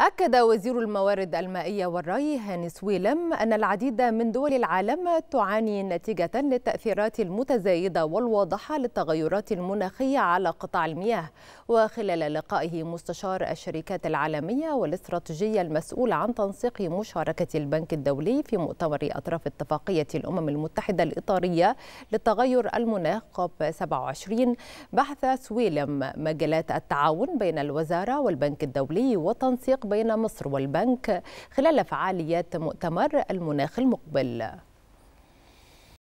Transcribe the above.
أكد وزير الموارد المائية والري هاني سويلم أن العديد من دول العالم تعاني نتيجة للتأثيرات المتزايدة والواضحة للتغيرات المناخية على قطاع المياه وخلال لقائه مستشار الشركات العالمية والاستراتيجية المسؤول عن تنسيق مشاركة البنك الدولي في مؤتمر أطراف اتفاقية الأمم المتحدة الإطارية للتغير المناخ كوب 27 بحث سويلم مجالات التعاون بين الوزارة والبنك الدولي وتنسيق بين مصر والبنك خلال فعاليات مؤتمر المناخ المقبل